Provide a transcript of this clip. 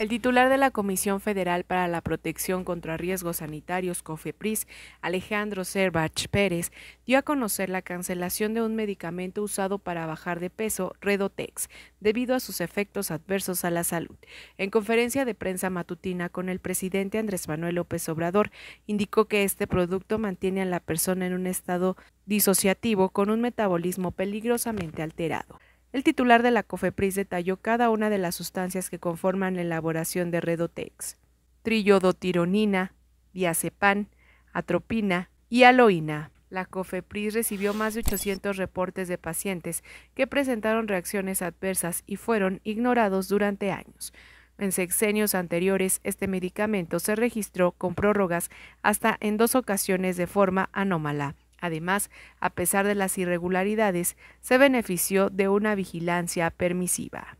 El titular de la Comisión Federal para la Protección contra Riesgos Sanitarios, COFEPRIS, Alejandro Servach Pérez, dio a conocer la cancelación de un medicamento usado para bajar de peso, Redotex, debido a sus efectos adversos a la salud. En conferencia de prensa matutina con el presidente Andrés Manuel López Obrador, indicó que este producto mantiene a la persona en un estado disociativo con un metabolismo peligrosamente alterado. El titular de la COFEPRIS detalló cada una de las sustancias que conforman la elaboración de Redotex. Trillodotironina, diazepam, atropina y aloína. La COFEPRIS recibió más de 800 reportes de pacientes que presentaron reacciones adversas y fueron ignorados durante años. En sexenios anteriores, este medicamento se registró con prórrogas hasta en dos ocasiones de forma anómala. Además, a pesar de las irregularidades, se benefició de una vigilancia permisiva.